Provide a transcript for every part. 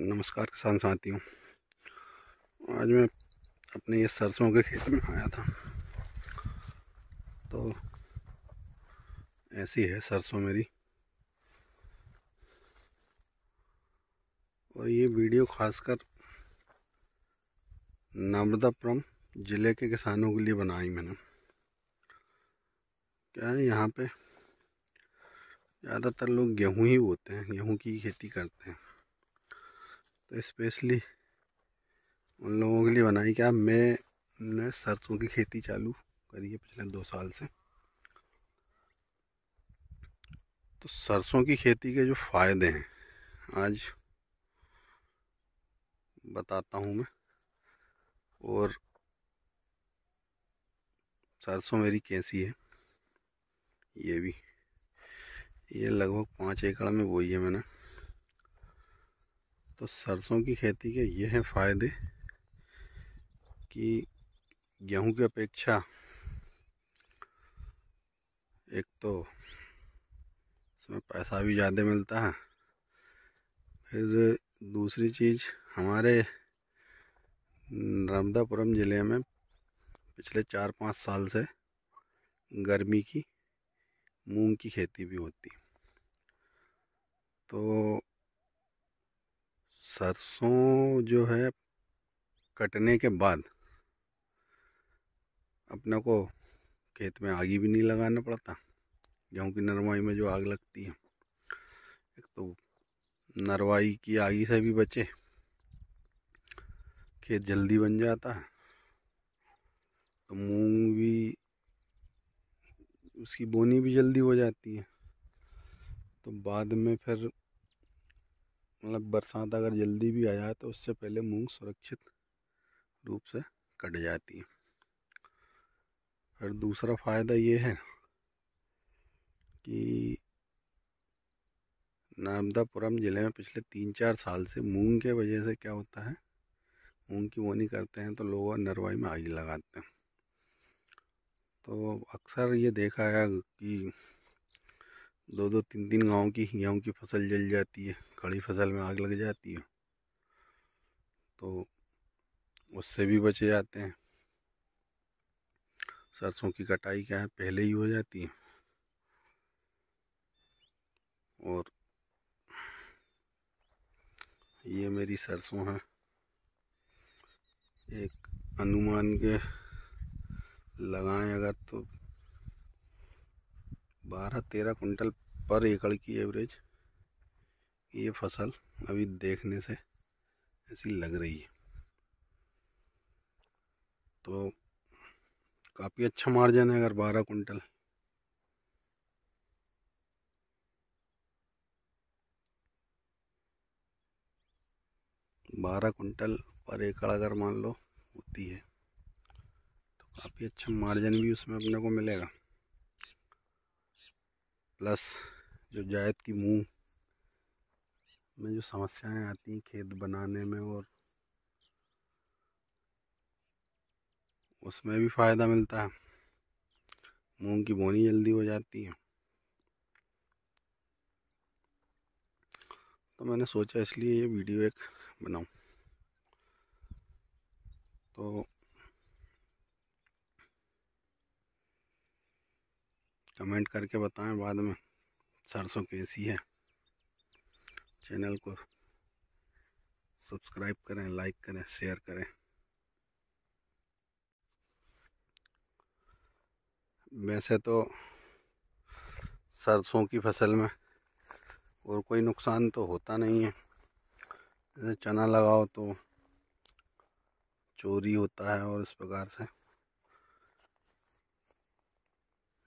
नमस्कार किसान साथियों आज मैं अपने ये सरसों के खेत में आया था तो ऐसी है सरसों मेरी और ये वीडियो खासकर नर्मदापुरम ज़िले के किसानों के लिए बनाई मैंने क्या है यहाँ पे ज़्यादातर लोग गेहूं ही बोते हैं गेहूं की खेती करते हैं तो स्पेशली उन लोगों के लिए बनाई क्या मैं ने सरसों की खेती चालू करी है पिछले दो साल से तो सरसों की खेती के जो फ़ायदे हैं आज बताता हूँ मैं और सरसों मेरी कैसी है ये भी ये लगभग पाँच एकड़ में बोई है मैंने तो सरसों की खेती के ये हैं फ़ायदे कि गेहूं की अपेक्षा एक तो इसमें पैसा भी ज़्यादा मिलता है फिर दूसरी चीज़ हमारे नर्मदापुरम ज़िले में पिछले चार पाँच साल से गर्मी की मूंग की खेती भी होती तो सरसों जो है कटने के बाद अपने को खेत में आगे भी नहीं लगाना पड़ता गेहूँ की नरमाई में जो आग लगती है एक तो नरवाई की आगे से भी बचे खेत जल्दी बन जाता है तो मूंग भी उसकी बोनी भी जल्दी हो जाती है तो बाद में फिर मतलब बरसात अगर जल्दी भी आ जाए तो उससे पहले मूंग सुरक्षित रूप से कट जाती है फिर दूसरा फ़ायदा ये है कि नर्मदापुरम ज़िले में पिछले तीन चार साल से मूंग के वजह से क्या होता है मूंग की वोनी करते हैं तो लोग नरवाई में आग लगाते हैं तो अक्सर ये देखा है कि दो दो तीन तीन गांव की गेहूँ की फसल जल जाती है खड़ी फसल में आग लग जाती है तो उससे भी बचे जाते हैं सरसों की कटाई क्या है पहले ही हो जाती है और ये मेरी सरसों है एक अनुमान के लगाएं अगर तो बारह तेरह कुंटल पर एकड़ की एवरेज ये फसल अभी देखने से ऐसी लग रही है तो काफ़ी अच्छा मार्जिन है अगर बारह कुंटल बारह कुंटल पर एकड़ अगर मान लो होती है तो काफ़ी अच्छा मार्जिन भी उसमें अपने को मिलेगा प्लस जो जायद की मूंग में जो समस्याएं आती हैं खेत बनाने में और उसमें भी फ़ायदा मिलता है मूंग की बोनी जल्दी हो जाती है तो मैंने सोचा इसलिए ये वीडियो एक बनाऊं तो कमेंट करके बताएं बाद में सरसों कैसी है चैनल को सब्सक्राइब करें लाइक करें शेयर करें वैसे तो सरसों की फसल में और कोई नुकसान तो होता नहीं है जैसे चना लगाओ तो चोरी होता है और इस प्रकार से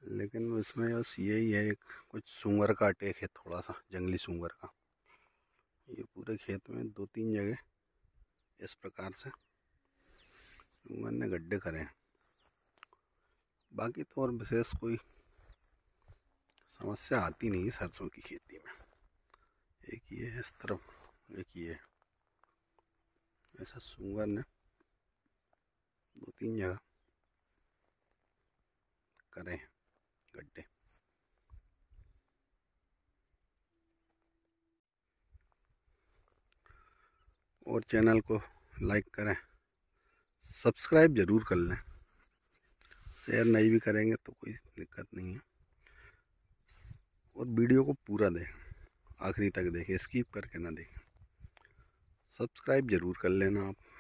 लेकिन उसमें बस यही है एक कुछ सूंगर का अटैक है थोड़ा सा जंगली सूंगर का ये पूरे खेत में दो तीन जगह इस प्रकार से सूंगर ने गड्ढे करे हैं बाकी तो और विशेष कोई समस्या आती नहीं सरसों की खेती में एक ये है इस तरफ एक ये ऐसा सूंगर ने दो तीन जगह करें गड्ढे और चैनल को लाइक करें सब्सक्राइब ज़रूर कर लें शेयर नहीं भी करेंगे तो कोई दिक्कत नहीं है और वीडियो को पूरा देखें आखिरी तक देखें स्किप करके ना देखें सब्सक्राइब ज़रूर कर लेना आप